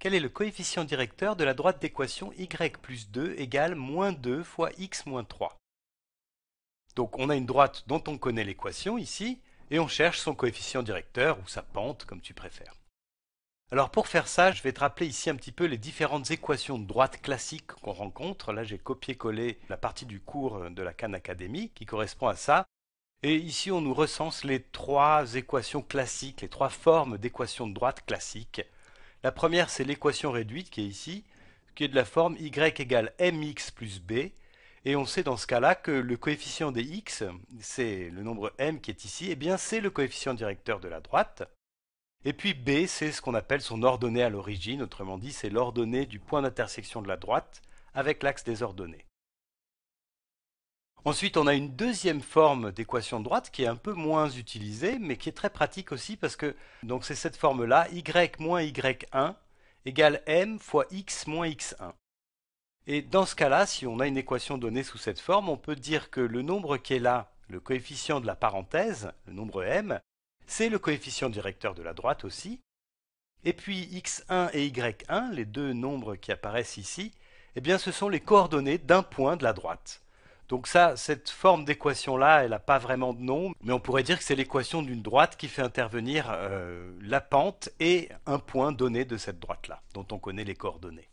Quel est le coefficient directeur de la droite d'équation y plus 2 égale moins 2 fois x moins 3 Donc on a une droite dont on connaît l'équation ici, et on cherche son coefficient directeur, ou sa pente, comme tu préfères. Alors pour faire ça, je vais te rappeler ici un petit peu les différentes équations de droite classiques qu'on rencontre. Là, j'ai copié-collé la partie du cours de la Khan Academy qui correspond à ça. Et ici, on nous recense les trois équations classiques, les trois formes d'équations de droite classiques. La première, c'est l'équation réduite qui est ici, qui est de la forme y égale mx plus b. Et on sait dans ce cas-là que le coefficient des x, c'est le nombre m qui est ici, et eh bien c'est le coefficient directeur de la droite. Et puis b, c'est ce qu'on appelle son ordonnée à l'origine, autrement dit, c'est l'ordonnée du point d'intersection de la droite avec l'axe des ordonnées. Ensuite, on a une deuxième forme d'équation de droite qui est un peu moins utilisée, mais qui est très pratique aussi parce que c'est cette forme-là, y moins y1 égale m fois x moins x1. Et dans ce cas-là, si on a une équation donnée sous cette forme, on peut dire que le nombre qui est là, le coefficient de la parenthèse, le nombre m, c'est le coefficient directeur de la droite aussi. Et puis x1 et y1, les deux nombres qui apparaissent ici, eh bien ce sont les coordonnées d'un point de la droite. Donc ça, cette forme d'équation-là, elle n'a pas vraiment de nom, mais on pourrait dire que c'est l'équation d'une droite qui fait intervenir euh, la pente et un point donné de cette droite-là, dont on connaît les coordonnées.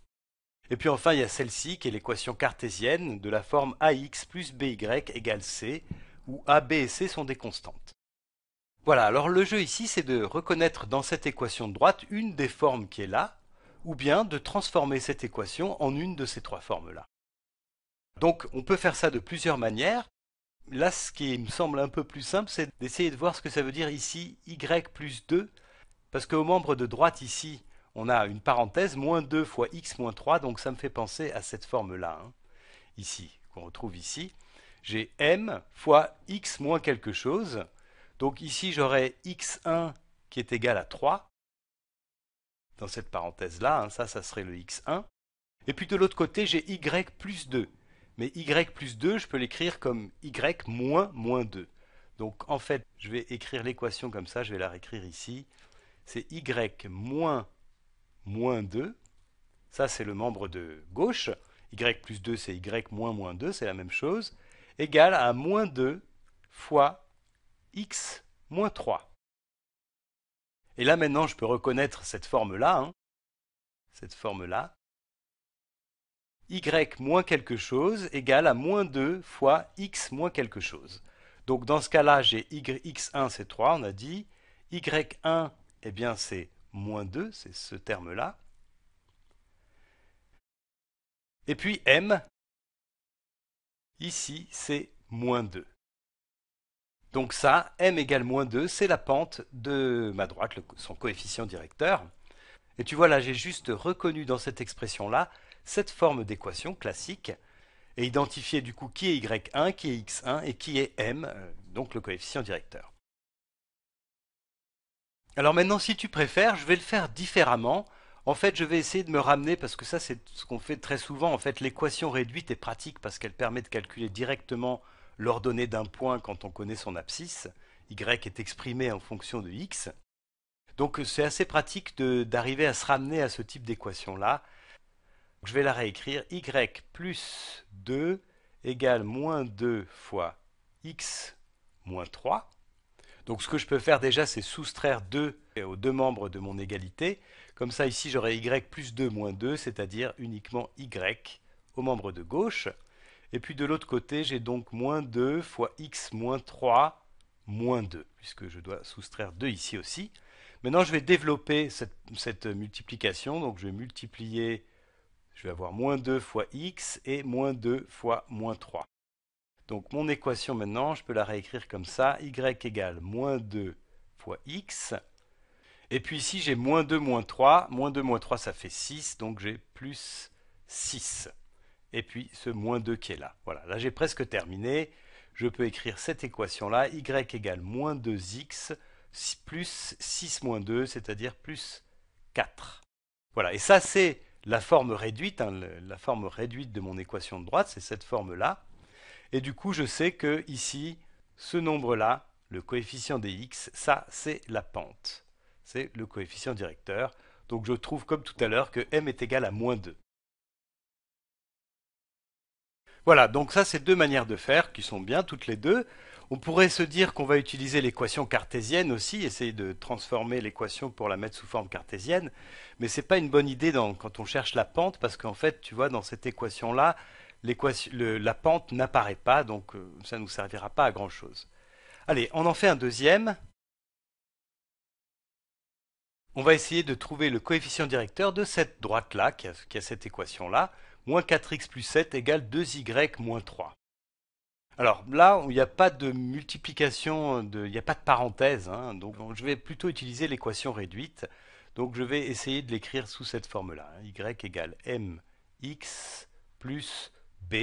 Et puis enfin, il y a celle-ci qui est l'équation cartésienne de la forme ax plus by égale c, où a, b et c sont des constantes. Voilà, alors le jeu ici, c'est de reconnaître dans cette équation de droite une des formes qui est là, ou bien de transformer cette équation en une de ces trois formes-là. Donc on peut faire ça de plusieurs manières. Là, ce qui me semble un peu plus simple, c'est d'essayer de voir ce que ça veut dire ici y plus 2, parce qu'au membre de droite ici, on a une parenthèse, moins 2 fois x moins 3, donc ça me fait penser à cette forme-là, hein. ici, qu'on retrouve ici. J'ai m fois x moins quelque chose, donc ici j'aurai x1 qui est égal à 3, dans cette parenthèse-là, hein, ça, ça serait le x1. Et puis de l'autre côté, j'ai y plus 2. Mais y plus 2, je peux l'écrire comme y moins moins 2. Donc en fait, je vais écrire l'équation comme ça, je vais la réécrire ici. C'est y moins moins 2. Ça, c'est le membre de gauche. y plus 2, c'est y moins moins 2, c'est la même chose. Égal à moins 2 fois x moins 3. Et là maintenant, je peux reconnaître cette forme-là. Hein. cette forme-là y moins quelque chose égale à moins 2 fois x moins quelque chose. Donc dans ce cas-là, j'ai x1, c'est 3, on a dit. y1, eh bien c'est moins 2, c'est ce terme-là. Et puis m, ici, c'est moins 2. Donc ça, m égale moins 2, c'est la pente de ma droite, son coefficient directeur. Et tu vois là, j'ai juste reconnu dans cette expression-là cette forme d'équation classique et identifier du coup qui est y1, qui est x1 et qui est m, euh, donc le coefficient directeur. Alors maintenant, si tu préfères, je vais le faire différemment. En fait, je vais essayer de me ramener, parce que ça c'est ce qu'on fait très souvent, en fait l'équation réduite est pratique parce qu'elle permet de calculer directement l'ordonnée d'un point quand on connaît son abscisse. y est exprimé en fonction de x. Donc c'est assez pratique d'arriver à se ramener à ce type d'équation-là je vais la réécrire. y plus 2 égale moins 2 fois x moins 3. Donc ce que je peux faire déjà, c'est soustraire 2 aux deux membres de mon égalité. Comme ça, ici, j'aurai y plus 2 moins 2, c'est-à-dire uniquement y au membre de gauche. Et puis de l'autre côté, j'ai donc moins 2 fois x moins 3 moins 2, puisque je dois soustraire 2 ici aussi. Maintenant, je vais développer cette, cette multiplication. Donc je vais multiplier je vais avoir moins 2 fois x et moins 2 fois moins 3. Donc mon équation maintenant, je peux la réécrire comme ça, y égale moins 2 fois x. Et puis ici j'ai moins 2 moins 3, moins 2 moins 3 ça fait 6, donc j'ai plus 6. Et puis ce moins 2 qui est là. Voilà, là j'ai presque terminé. Je peux écrire cette équation-là, y égale moins 2x plus 6 moins 2, c'est-à-dire plus 4. Voilà, et ça c'est la forme réduite, hein, la forme réduite de mon équation de droite, c'est cette forme-là. Et du coup, je sais que ici, ce nombre-là, le coefficient des x, ça, c'est la pente. C'est le coefficient directeur. Donc je trouve, comme tout à l'heure, que m est égal à moins 2. Voilà, donc ça, c'est deux manières de faire qui sont bien toutes les deux. On pourrait se dire qu'on va utiliser l'équation cartésienne aussi, essayer de transformer l'équation pour la mettre sous forme cartésienne, mais ce n'est pas une bonne idée quand on cherche la pente, parce qu'en fait, tu vois, dans cette équation-là, la pente n'apparaît pas, donc euh, ça ne nous servira pas à grand-chose. Allez, on en fait un deuxième. On va essayer de trouver le coefficient directeur de cette droite-là, qui, qui a cette équation-là. Moins 4x plus 7 égale 2y moins 3. Alors là, il n'y a pas de multiplication, il n'y a pas de parenthèse, hein, donc je vais plutôt utiliser l'équation réduite. Donc je vais essayer de l'écrire sous cette forme-là, hein, y égale mx plus b,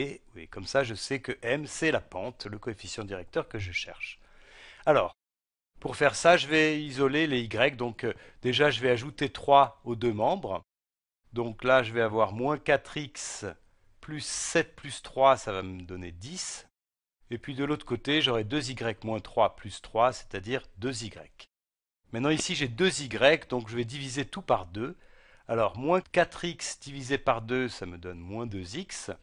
comme ça je sais que m c'est la pente, le coefficient directeur que je cherche. Alors, pour faire ça, je vais isoler les y, donc euh, déjà je vais ajouter 3 aux deux membres. Donc là, je vais avoir moins 4x plus 7 plus 3, ça va me donner 10. Et puis de l'autre côté, j'aurai 2y moins 3 plus 3, c'est-à-dire 2y. Maintenant ici, j'ai 2y, donc je vais diviser tout par 2. Alors, moins 4x divisé par 2, ça me donne moins 2x,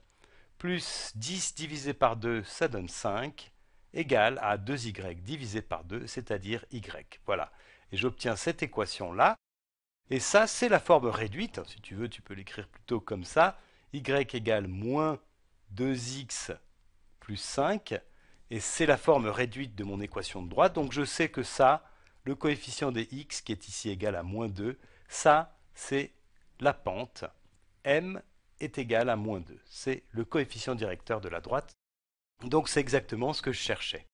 plus 10 divisé par 2, ça donne 5, Égal à 2y divisé par 2, c'est-à-dire y. Voilà. Et j'obtiens cette équation-là. Et ça, c'est la forme réduite. Si tu veux, tu peux l'écrire plutôt comme ça. y égale moins 2x 5, et c'est la forme réduite de mon équation de droite, donc je sais que ça, le coefficient des x qui est ici égal à moins 2, ça c'est la pente, m est égal à moins 2, c'est le coefficient directeur de la droite, donc c'est exactement ce que je cherchais.